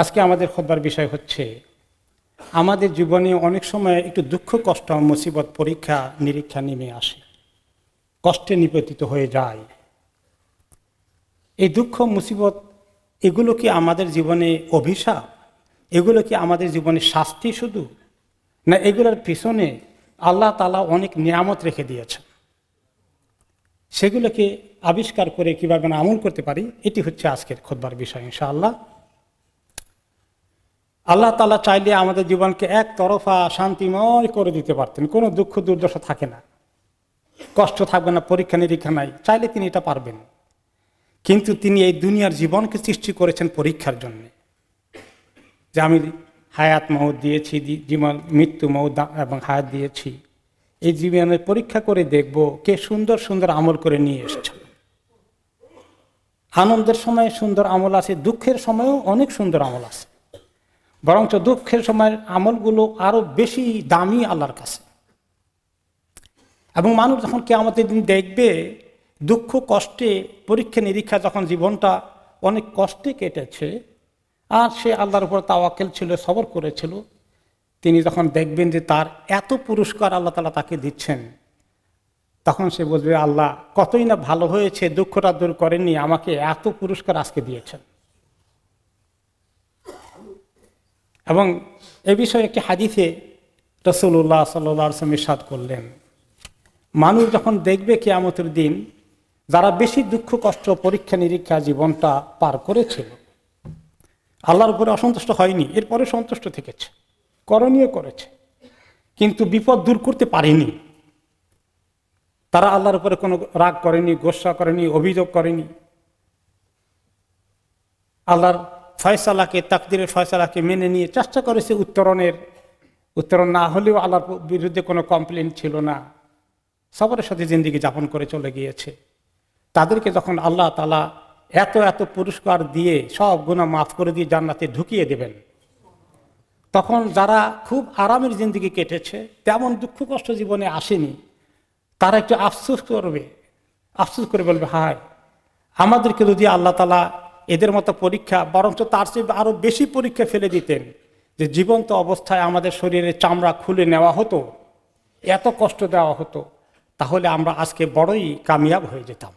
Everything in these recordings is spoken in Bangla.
আজকে আমাদের খোদবার বিষয় হচ্ছে আমাদের জীবনে অনেক সময় একটু দুঃখ কষ্ট মুসিবত পরীক্ষা নিরীক্ষা নেমে আসে কষ্টে নিপতিত হয়ে যায় এই দুঃখ মুসিবত এগুলো কি আমাদের জীবনে অভিশাপ এগুলো কি আমাদের জীবনে শাস্তি শুধু না এগুলোর পিছনে আল্লাহ তালা অনেক নিয়ামত রেখে দিয়েছেন সেগুলোকে আবিষ্কার করে কীভাবে আমল করতে পারি এটি হচ্ছে আজকের খোদবার বিষয় ইনশাআল্লাহ আল্লাহ তালা চাইলে আমাদের জীবনকে এক তরফা শান্তিময় করে দিতে পারতেন কোনো দুঃখ দুর্দশা থাকে না কষ্ট থাকবে না পরীক্ষা নিরীক্ষা নাই চাইলে তিনি এটা পারবেন কিন্তু তিনি এই দুনিয়ার জীবনকে সৃষ্টি করেছেন পরীক্ষার জন্য যে আমি হায়াত মহ দিয়েছি জীবন মৃত্যু মহ এবং হায়াত দিয়েছি এই জীবনের পরীক্ষা করে দেখব কে সুন্দর সুন্দর আমল করে নিয়ে এসছে আনন্দের সময় সুন্দর আমল আছে দুঃখের সময়ও অনেক সুন্দর আমল আছে বরঞ্চ দুঃখের সময় আমলগুলো আরও বেশি দামি আল্লাহর কাছে এবং মানুষ যখন কে আমাদের দিন দেখবে দুঃখ কষ্টে পরীক্ষা নিরীক্ষা যখন জীবনটা অনেক কষ্টে কেটেছে আর সে আল্লাহর উপর তাওয়াকেল ছিল সবর করেছিল তিনি যখন দেখবেন যে তার এত পুরস্কার আল্লাহ তালা তাকে দিচ্ছেন তখন সে বলবে আল্লাহ কতই না ভালো হয়েছে দুঃখটা দূর করেননি আমাকে এত পুরস্কার আজকে দিয়েছেন এবং এ বিষয়ে একটি হাদিসে রসুল্লাহ সাল্লাম সাদ করলেন মানুষ যখন দেখবে কেয়ামতের দিন যারা বেশি দুঃখ কষ্ট পরীক্ষা নিরীক্ষা জীবনটা পার করেছিল আল্লাহর উপরে অসন্তুষ্ট হয়নি এরপরে সন্তুষ্ট থেকেছে করণীয় করেছে কিন্তু বিপদ দূর করতে পারেনি তারা আল্লাহর উপরে কোনো রাগ করেনি গোসা করেনি অভিযোগ করেনি আল্লাহর ফয়সালাকে তাকদিরের ফয়সালাকে মেনে নিয়ে চেষ্টা করেছে উত্তরণের উত্তরণ না হলেও আল্লাহর বিরুদ্ধে কোনো কমপ্লেন ছিল না সবার সাথে জিন্দিগি যাপন করে চলে গিয়েছে তাদেরকে যখন আল্লাহ তালা এত এত পুরস্কার দিয়ে সব গুণা মাফ করে দিয়ে জান্নাতে ঢুকিয়ে দেবেন তখন যারা খুব আরামের জিন্দিগি কেটেছে তেমন দুঃখ কষ্ট জীবনে আসেনি তারা একটু আফসোস করবে আফসোস করে বলবে হায় আমাদেরকে যদি আল্লাহ তালা এদের মতো পরীক্ষা বরঞ্চ তার চেয়ে আরও বেশি পরীক্ষা ফেলে দিতেন যে জীবন্ত অবস্থায় আমাদের শরীরে চামড়া খুলে নেওয়া হতো এত কষ্ট দেওয়া হতো তাহলে আমরা আজকে বড়ই কামিয়াব হয়ে যেতাম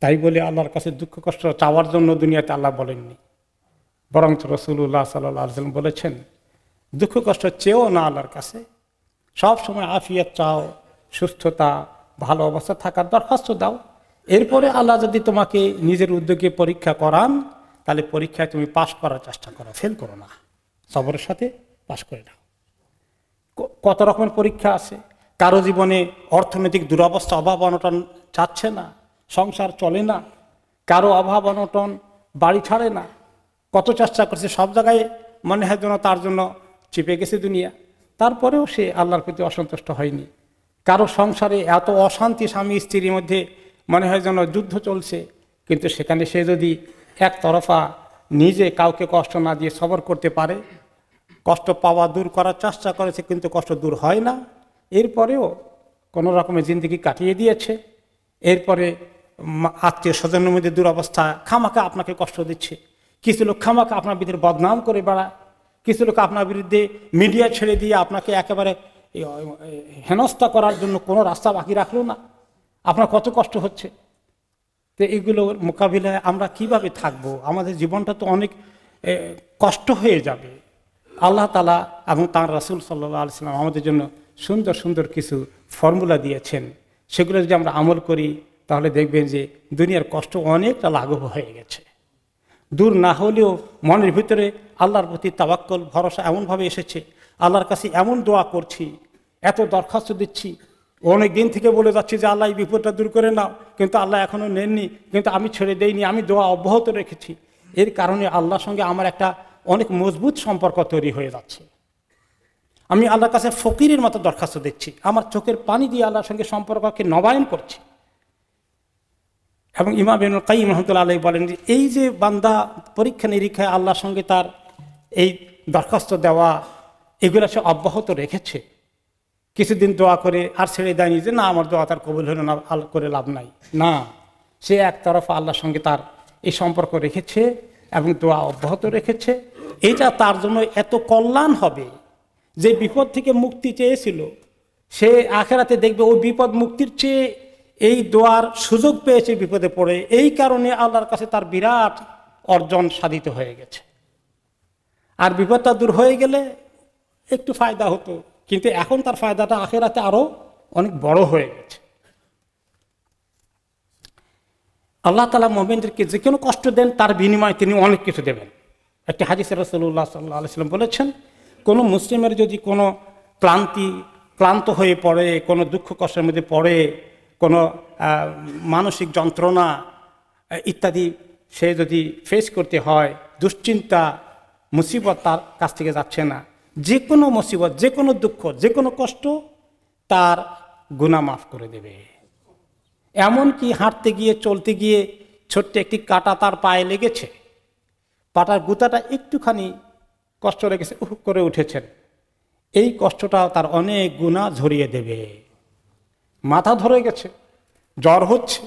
তাই বলে আল্লাহর কাছে দুঃখ কষ্ট চাওয়ার জন্য দুনিয়াতে আল্লাহ বলেননি বরঞ্চ রসুল্লাহ সাল্লাম বলেছেন দুঃখ কষ্ট চেয়েও না আল্লাহর কাছে সব সময় আফিয়াত চাও সুস্থতা ভালো অবস্থা থাকার দরখাস্ত দাও এরপরে আল্লাহ যদি তোমাকে নিজের উদ্যোগে পরীক্ষা করান তাহলে পরীক্ষায় তুমি পাশ করার চেষ্টা করো ফেল করো না সবরের সাথে পাশ করে নাও কত রকমের পরীক্ষা আছে কারো জীবনে অর্থনৈতিক দুরবস্থা অভাব অনটন চাচ্ছে না সংসার চলে না কারো অভাব অনটন বাড়ি ছাড়ে না কত চেষ্টা করছে সব জায়গায় মনে হয় যেন তার জন্য চেপে গেছে দুনিয়া তারপরেও সে আল্লাহর প্রতি অসন্তুষ্ট হয়নি কারো সংসারে এত অশান্তি স্বামী স্ত্রীর মধ্যে মনে হয় যেন যুদ্ধ চলছে কিন্তু সেখানে সে যদি একতরফা নিজে কাউকে কষ্ট না দিয়ে সবর করতে পারে কষ্ট পাওয়া দূর করার চেষ্টা করেছে কিন্তু কষ্ট দূর হয় না এরপরেও কোনো রকমের জিন্দগি কাটিয়ে দিয়েছে এরপরে আত্মীয় স্বজনের মধ্যে দুরবস্থা খামাকে আপনাকে কষ্ট দিচ্ছে কিছু লোক খামাকে আপনার বিরুদ্ধে বদনাম করে বেড়ায় কিছু লোক আপনার বিরুদ্ধে মিডিয়া ছেড়ে দিয়ে আপনাকে একেবারে হেনস্থা করার জন্য কোনো রাস্তা বাকি রাখলো না আপনার কত কষ্ট হচ্ছে তো এগুলোর মোকাবিলায় আমরা কিভাবে থাকব আমাদের জীবনটা তো অনেক কষ্ট হয়ে যাবে আল্লাহ তালা এবং তাঁর রাসুল সাল্লাহ আলসালাম আমাদের জন্য সুন্দর সুন্দর কিছু ফর্মুলা দিয়েছেন সেগুলো যদি আমরা আমল করি তাহলে দেখবেন যে দুনিয়ার কষ্ট অনেকটা লাঘব হয়ে গেছে দূর না হলেও মনের ভিতরে আল্লাহর প্রতি তাবাক্কল ভরসা এমনভাবে এসেছে আল্লাহর কাছে এমন দোয়া করছি এত দরখাস্ত দিচ্ছি অনেক দিন থেকে বলে যাচ্ছি যে আল্লাহ এই বিপদটা দূর করে নাও কিন্তু আল্লাহ এখনও নেননি কিন্তু আমি ছেড়ে দেইনি আমি দোয়া অব্যাহত রেখেছি এর কারণে আল্লাহর সঙ্গে আমার একটা অনেক মজবুত সম্পর্ক তৈরি হয়ে যাচ্ছে আমি আল্লাহর কাছে ফকিরের মতো দরখাস্ত দিচ্ছি আমার চোখের পানি দিয়ে আল্লাহর সঙ্গে সম্পর্ককে নবায়ন করছি এবং ইমা বেন কাই রহমতুল্লা আলাই বলেন যে এই যে বান্দা পরীক্ষা নিরীক্ষায় আল্লাহর সঙ্গে তার এই দরখাস্ত দেওয়া এগুলো সে অব্যাহত রেখেছে কিছুদিন দোয়া করে আর ছেড়ে দেয়নি যে না আমার দোয়া তার কবুল হলো না করে লাভ নাই না সে একতরফ আল্লাহর সঙ্গে তার এই সম্পর্ক রেখেছে এবং দোয়া অব্যাহত রেখেছে এটা তার জন্য এত কল্যাণ হবে যে বিপদ থেকে মুক্তি চেয়েছিল সে আখেরাতে দেখবে ওই বিপদ মুক্তির চেয়ে এই দোয়ার সুযোগ পেয়েছে বিপদে পড়ে এই কারণে আল্লাহর কাছে তার বিরাট অর্জন সাধিত হয়ে গেছে আর বিপদটা দূর হয়ে গেলে একটু ফায়দা হতো কিন্তু এখন তার ফায়দাটা আখেরাতে আরও অনেক বড় হয়ে গেছে আল্লাহ তালা মোমেনদেরকে যে কোনো কষ্ট দেন তার বিনিময়ে তিনি অনেক কিছু দেবেন একটি হাজি রসল্লাহ সাল্লাহ আলাইসাল্লাম বলেছেন কোনো মুসলিমের যদি কোনো ক্লান্তি ক্লান্ত হয়ে পড়ে কোনো দুঃখ কষ্টের মধ্যে পড়ে কোনো মানসিক যন্ত্রণা ইত্যাদি সে যদি ফেস করতে হয় দুশ্চিন্তা মুসিবত তার কাছ থেকে যাচ্ছে না যে কোনো মুসিবত যে কোনো দুঃখ যে কোনো কষ্ট তার গুণা মাফ করে দেবে এমনকি হাঁটতে গিয়ে চলতে গিয়ে ছোট্ট একটি কাটা তার পায়ে লেগেছে পাটার গুতাটা একটুখানি কষ্ট লেগেছে উহ করে উঠেছেন এই কষ্টটা তার অনেক গুণা ঝরিয়ে দেবে মাথা ধরে গেছে জ্বর হচ্ছে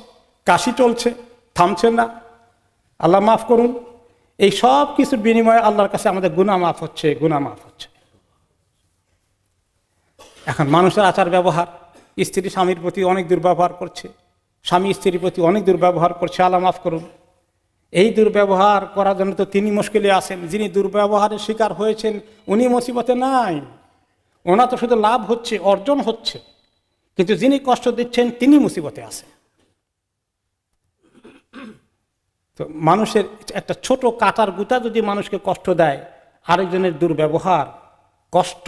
কাশি চলছে থামছে না আল্লাহ মাফ করুন এই সব কিছুর বিনিময়ে আল্লাহর কাছে আমাদের গুণা মাফ হচ্ছে গুণা মাফ হচ্ছে এখন মানুষের আচার ব্যবহার স্ত্রী স্বামীর প্রতি অনেক দুর্ব্যবহার করছে স্বামী স্ত্রীর প্রতি অনেক দুর্ব্যবহার করছে আল্লাহ মাফ করুন এই দুর্ব্যবহার করার জন্য তো তিনি মুশকিলে আসেন যিনি দুর্ব্যবহারের শিকার হয়েছেন উনি মুসিবতে নাই ওনা তো শুধু লাভ হচ্ছে অর্জন হচ্ছে কিন্তু যিনি কষ্ট দিচ্ছেন তিনি মুসিবতে আসেন তো মানুষের একটা ছোট কাটার গুতা যদি মানুষকে কষ্ট দেয় আরেকজনের দুর্ব্যবহার কষ্ট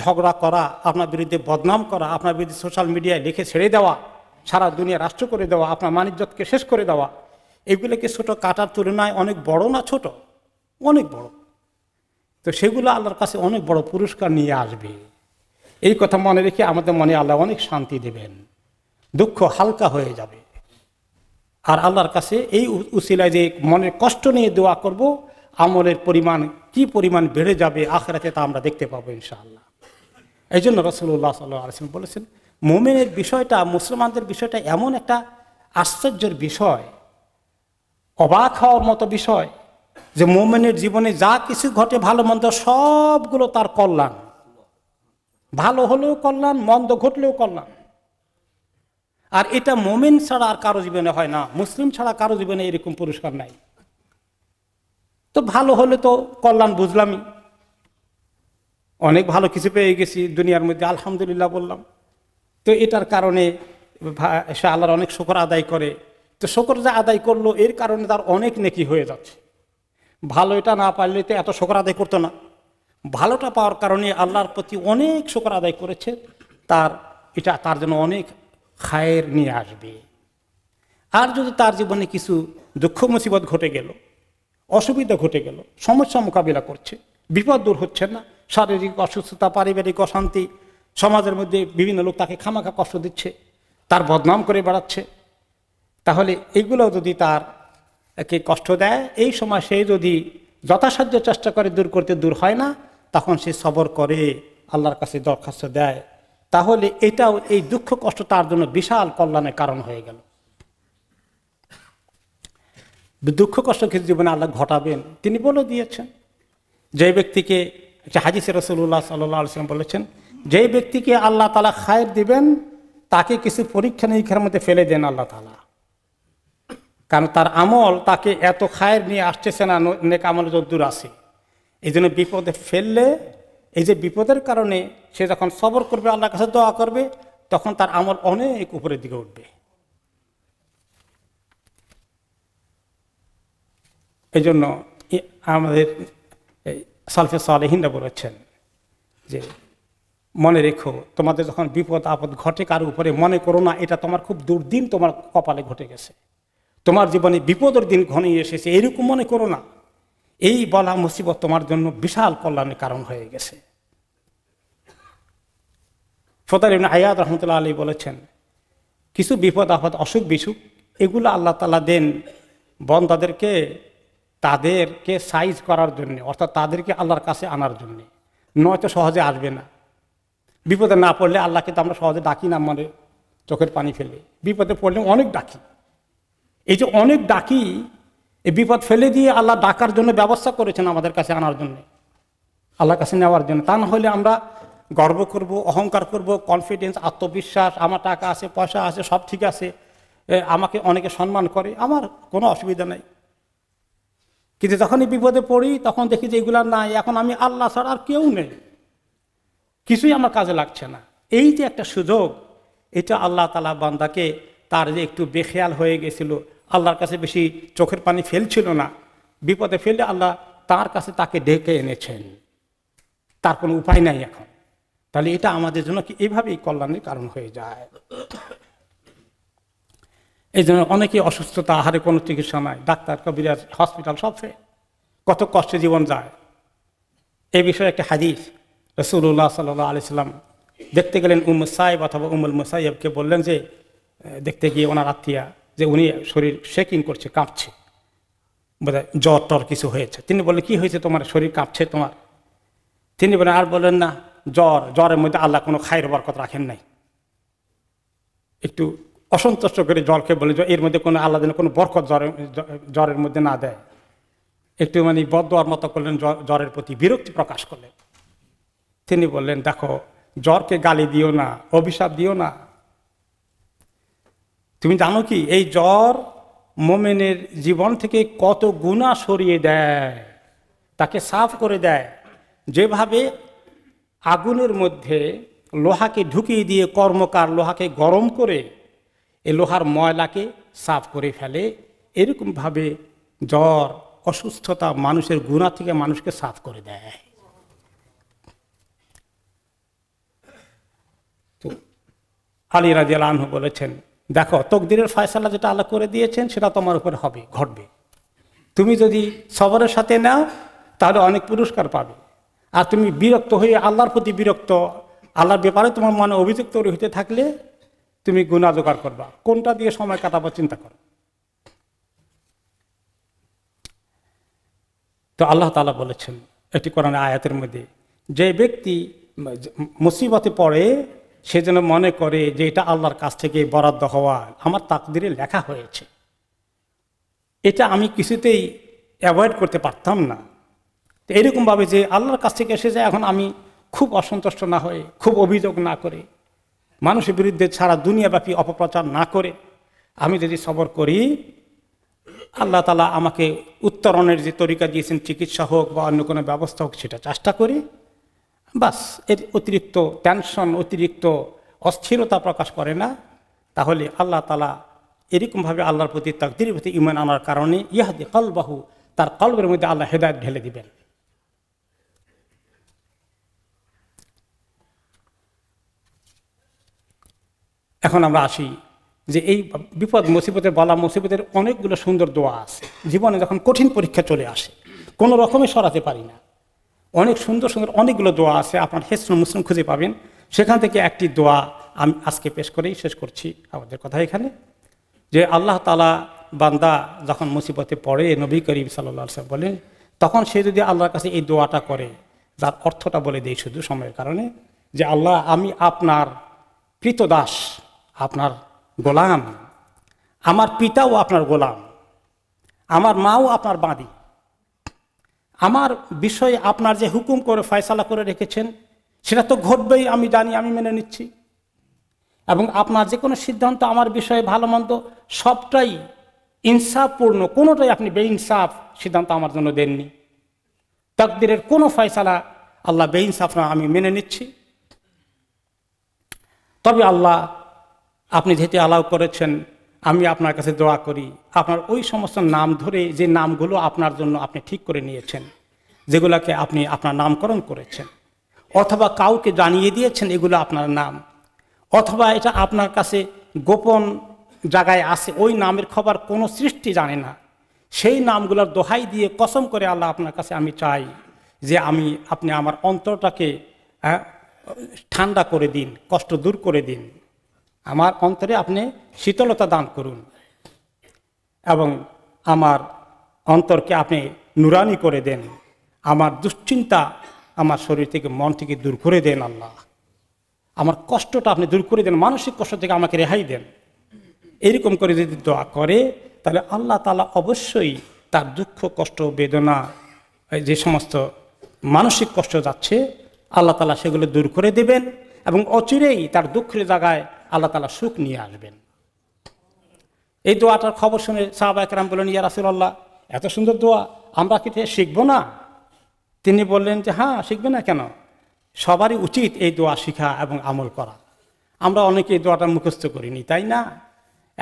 ঝগড়া করা আপনার বিরুদ্ধে বদনাম করা আপনার বিরুদ্ধে সোশ্যাল মিডিয়ায় লিখে ছেড়ে দেওয়া সারা দুনিয়া রাষ্ট্র করে দেওয়া আপনার মানিজ্যতকে শেষ করে দেওয়া এগুলোকে ছোট কাটার তুলনায় অনেক বড় না ছোট অনেক বড় তো সেগুলো আল্লাহর কাছে অনেক বড় পুরস্কার নিয়ে আসবে এই কথা মনে রেখে আমাদের মনে আল্লাহ অনেক শান্তি দেবেন দুঃখ হালকা হয়ে যাবে আর আল্লাহর কাছে এই উচিলায় যে মনের কষ্ট নিয়ে দোয়া করব আমলের পরিমাণ কি পরিমাণ বেড়ে যাবে আখেরাতে তা আমরা দেখতে পাবো ইনশাআল্লাহ এই জন্য রসুল্লাহ সাল্লাহ বলেছেন মোমেনের বিষয়টা মুসলমানদের বিষয়টা এমন একটা আশ্চর্যের বিষয় অবাক হওয়ার মতো বিষয় যে মোমেনের জীবনে যা কিছু ঘটে ভালো মন্দ সবগুলো তার কল্যাণ ভালো হলেও কল্যাণ মন্দ ঘটলেও কল্যাণ আর এটা মোমেন ছাড়া আর কারো জীবনে হয় না মুসলিম ছাড়া কারো জীবনে এরকম পুরস্কার নাই তো ভালো হলে তো কল্যাণ বুঝলামই অনেক ভালো কিছু পেয়ে গেছি দুনিয়ার মধ্যে আলহামদুলিল্লাহ বললাম তো এটার কারণে সে আল্লাহর অনেক শকর আদায় করে তো শকর যা আদায় করলো এর কারণে তার অনেক নেকি হয়ে যাচ্ছে ভালো এটা না পারলে তো এত শকর আদায় করতো না ভালোটা পাওয়ার কারণে আল্লাহর প্রতি অনেক শকর আদায় করেছে তার এটা তার জন্য অনেক খায়ের নিয়ে আসবে আর যদি তার জীবনে কিছু দুঃখ মুসিবত ঘটে গেল অসুবিধা ঘটে গেল সমস্যা মোকাবিলা করছে বিপদ দূর হচ্ছে না শারীরিক অসুস্থতা পারিবারিক অশান্তি সমাজের মধ্যে বিভিন্ন লোক তাকে খামাখা কষ্ট দিচ্ছে তার বদনাম করে বেড়াচ্ছে তাহলে এগুলো যদি তার একে কষ্ট দেয় এই সময় সে যদি যথাসাধ্য চেষ্টা করে দূর করতে দূর হয় না তখন সে সবর করে আল্লাহর কাছে দরখাস্ত দেয় তাহলে এটাও এই দুঃখ কষ্ট তার জন্য বিশাল কল্যাণের কারণ হয়ে গেল দুঃখ কষ্ট কিছু জীবনে আল্লাহ ঘটাবেন তিনি বলে দিয়েছেন যে ব্যক্তিকে একটা হাজিসে রসুল্লাহ সাল্লাহ বলেছেন যে ব্যক্তিকে আল্লাহ তালা খায়ের দিবেন তাকে কিছু পরীক্ষা নিরীক্ষার মধ্যে ফেলে দেন আল্লাহ তালা কারণ তার আমল তাকে এত খায়ের নিয়ে আসতেছে না অনেক আমল যদ্দূর আসে এই জন্য বিপদে ফেললে এই যে বিপদের কারণে সে যখন সবর করবে আল্লাহর কাছে দোয়া করবে তখন তার আমল অনেক উপরের দিকে উঠবে এই জন্য আমাদের সালফে সালেহিনরা বলেছেন যে মনে রেখো তোমাদের যখন বিপদ আপদ ঘটে কারো উপরে মনে করো না এটা তোমার খুব দুর্দিন তোমার কপালে ঘটে গেছে তোমার জীবনে বিপদের দিন ঘনিয়ে এসেছে এরকম মনে করো না এই বলা মুসিবত তোমার জন্য বিশাল কল্যাণের কারণ হয়ে গেছে ফতার ইবনে আয়াদ রহমতুল্লাহ আলী বলেছেন কিছু বিপদ আপদ অসুখ বিসুখ এগুলো আল্লাহ তালা দেন বন্দাদেরকে তাদেরকে সাইজ করার জন্য অর্থাৎ তাদেরকে আল্লাহর কাছে আনার জন্য নয়তো সহজে আসবে না বিপদে না পড়লে আল্লাহকে তো আমরা সহজে ডাকি না মানে চোখের পানি ফেলে বিপদে পড়লে অনেক ডাকি এই যে অনেক ডাকি এই বিপদ ফেলে দিয়ে আল্লাহ ডাকার জন্য ব্যবস্থা করেছেন আমাদের কাছে আনার জন্য আল্লাহর কাছে নেওয়ার জন্য তা না হলে আমরা গর্ব করব অহংকার করব কনফিডেন্স আত্মবিশ্বাস আমার টাকা আছে পয়সা আছে সব ঠিক আছে আমাকে অনেকে সম্মান করে আমার কোনো অসুবিধা নেই কিন্তু যখনই বিপদে পড়ি তখন দেখি যে এগুলা নাই এখন আমি আল্লাহ ছাড়া আর কেউ নেই কিছুই আমার কাজে লাগছে না এই যে একটা সুযোগ এটা আল্লাহ তালা বান্দাকে তার যে একটু বেখেয়াল হয়ে গেছিল আল্লাহর কাছে বেশি চোখের পানি ফেলছিল না বিপদে ফেললে আল্লাহ তার কাছে তাকে ডেকে এনেছেন তার কোনো উপায় নাই এখন তাহলে এটা আমাদের জন্য কি এভাবেই কল্যাণের কারণ হয়ে যায় এই জন্য অনেকেই অসুস্থতা আহারে কোনো চিকিৎসা নাই ডাক্তার কবিরাজ হসপিটাল সবচেয়ে কত কষ্টে জীবন যায় এ বিষয়ে একটা হাদিস রসুল্লাহ সাল্লাহ আলি সাল্লাম দেখতে গেলেন উম সাহেব অথবা উমুল মুসাইবকে বললেন যে দেখতে গিয়ে ওনার আত্মীয়া যে উনি শরীর শেকিং করছে কাঁপছে বলে জ্বর টর কিছু হয়েছে তিনি বললেন কি হয়েছে তোমার শরীর কাঁপছে তোমার তিনি বলেন আর বললেন না জ্বর জ্বরের মধ্যে আল্লাহ কোনো খায়ের বরকত রাখেন নাই একটু অসন্তুষ্ট করে জলকে বলে এর মধ্যে কোনো আল্লাহ যেন কোনো বরকত জ্বরের জ্বরের মধ্যে না দেয় একটু মানে বদয়ার মতো করলেন জ্বরের প্রতি বিরক্তি প্রকাশ করলেন তিনি বললেন দেখো জ্বরকে গালি দিও না অভিশাপ দিও না তুমি জানো কি এই জ্বর মোমেনের জীবন থেকে কত গুণা সরিয়ে দেয় তাকে সাফ করে দেয় যেভাবে আগুনের মধ্যে লোহাকে ঢুকিয়ে দিয়ে কর্মকার লোহাকে গরম করে এ লোহার ময়লাকে সাফ করে ফেলে এরকমভাবে জ্বর অসুস্থতা মানুষের গুণা থেকে মানুষকে সাফ করে দেয় তো আলী রাজিয়াল আনহু বলেছেন দেখো তকদিরের ফয়সালা যেটা আল্লাহ করে দিয়েছেন সেটা তোমার উপরে হবে ঘটবে তুমি যদি সবরের সাথে নাও তাহলে অনেক পুরস্কার পাবে আর তুমি বিরক্ত হয়ে আল্লাহর প্রতি বিরক্ত আল্লাহর ব্যাপারে তোমার মনে অভিযোগ তৈরি হতে থাকলে তুমি গুণা জোগাড় করবা কোনটা দিয়ে সময় কাটাবো চিন্তা করো তো আল্লাহ তালা বলেছেন এটি কোরআন আয়াতের মধ্যে যে ব্যক্তি মুসিবতে পড়ে সে যেন মনে করে যে এটা আল্লাহর কাছ থেকে বরাদ্দ হওয়া আমার তাকদিরে লেখা হয়েছে এটা আমি কিছুতেই অ্যাভয়েড করতে পারতাম না তো এরকমভাবে যে আল্লাহর কাছ থেকে এসে যায় এখন আমি খুব অসন্তুষ্ট না হয়ে খুব অভিযোগ না করে মানুষের বিরুদ্ধে সারা দুনিয়াব্যাপী অপপ্রচার না করে আমি যদি সবর করি আল্লাহ তালা আমাকে উত্তরণের যে তরিকা দিয়েছেন চিকিৎসা হোক বা অন্য কোনো ব্যবস্থা হোক সেটা চেষ্টা করি বাস এর অতিরিক্ত টেনশন অতিরিক্ত অস্থিরতা প্রকাশ করে না তাহলে আল্লাহ তালা এরকমভাবে আল্লাহর প্রতি তাকদির প্রতি ইমান আনার কারণে ইহাদি কলবাহু তার কলবের মধ্যে আল্লাহ হেদায়ত ঢেলে দিবেন এখন আমরা আসি যে এই বিপদ মুসিবতের বলা মুসিবতের অনেকগুলো সুন্দর দোয়া আছে জীবনে যখন কঠিন পরীক্ষা চলে আসে কোনো রকমে সরাতে পারি না অনেক সুন্দর সুন্দর অনেকগুলো দোয়া আছে আপনার হেসন মুসলিম খুঁজে পাবেন সেখান থেকে একটি দোয়া আমি আজকে পেশ করেই শেষ করছি আমাদের কথা এখানে যে আল্লাহ তালা বান্দা যখন মুসিবতে পড়ে নবী করিম সাল্লা সাহেব বলে তখন সে যদি আল্লাহর কাছে এই দোয়াটা করে যার অর্থটা বলে দেয় শুধু সময়ের কারণে যে আল্লাহ আমি আপনার কৃতদাস আপনার গোলাম আমার পিতাও আপনার গোলাম আমার মাও আপনার বাঁধি আমার বিষয়ে আপনার যে হুকুম করে ফয়সালা করে রেখেছেন সেটা তো ঘটবেই আমি জানি আমি মেনে নিচ্ছি এবং আপনার যে কোনো সিদ্ধান্ত আমার বিষয়ে ভালো মন্দ সবটাই ইনসাফপূর্ণ কোনোটাই আপনি বেইনসাফ সিদ্ধান্ত আমার জন্য দেননি তকদিরের কোনো ফয়সালা আল্লাহ বেইনসাফ না আমি মেনে নিচ্ছি তবে আল্লাহ আপনি যেহেতু অ্যালাউ করেছেন আমি আপনার কাছে দোয়া করি আপনার ওই সমস্ত নাম ধরে যে নামগুলো আপনার জন্য আপনি ঠিক করে নিয়েছেন যেগুলোকে আপনি আপনার নামকরণ করেছেন অথবা কাউকে জানিয়ে দিয়েছেন এগুলো আপনার নাম অথবা এটা আপনার কাছে গোপন জায়গায় আছে ওই নামের খবর কোনো সৃষ্টি জানে না সেই নামগুলোর দোহাই দিয়ে কসম করে আল্লাহ আপনার কাছে আমি চাই যে আমি আপনি আমার অন্তরটাকে হ্যাঁ, ঠান্ডা করে দিন কষ্ট দূর করে দিন আমার অন্তরে আপনি শীতলতা দান করুন এবং আমার অন্তরকে আপনি নুরানি করে দেন আমার দুশ্চিন্তা আমার শরীর থেকে মন থেকে দূর করে দেন আল্লাহ আমার কষ্টটা আপনি দূর করে দেন মানসিক কষ্ট থেকে আমাকে রেহাই দেন এরকম করে যদি দোয়া করে তাহলে আল্লাহ তালা অবশ্যই তার দুঃখ কষ্ট বেদনা যে সমস্ত মানসিক কষ্ট যাচ্ছে আল্লাহ তালা সেগুলো দূর করে দেবেন এবং অচিরেই তার দুঃখের জায়গায় আল্লাহ তালা সুখ নিয়ে আসবেন এই দোয়াটার খবর শুনে সাহাবা একরাম বললেন ইয়া রাসুল্লাহ এত সুন্দর দোয়া আমরা কি শিখবো না তিনি বললেন যে হ্যাঁ শিখবে না কেন সবারই উচিত এই দোয়া শিখা এবং আমল করা আমরা অনেকে এই দোয়াটা মুখস্থ করিনি তাই না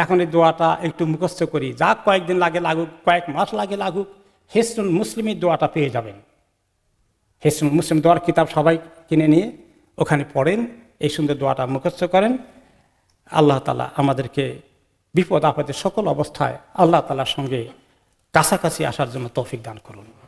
এখন এই দোয়াটা একটু মুখস্থ করি যা কয়েকদিন লাগে লাগুক কয়েক মাস লাগে লাগুক হেসনুল মুসলিমের দোয়াটা পেয়ে যাবেন হেসনুল মুসলিম দোয়ার কিতাব সবাই কিনে নিয়ে ওখানে পড়েন এই সুন্দর দোয়াটা মুখস্থ করেন আল্লাহ তালা আমাদেরকে বিপদ আপদের সকল অবস্থায় আল্লাহ তালার সঙ্গে কাছাকাছি আসার জন্য তৌফিক দান করুন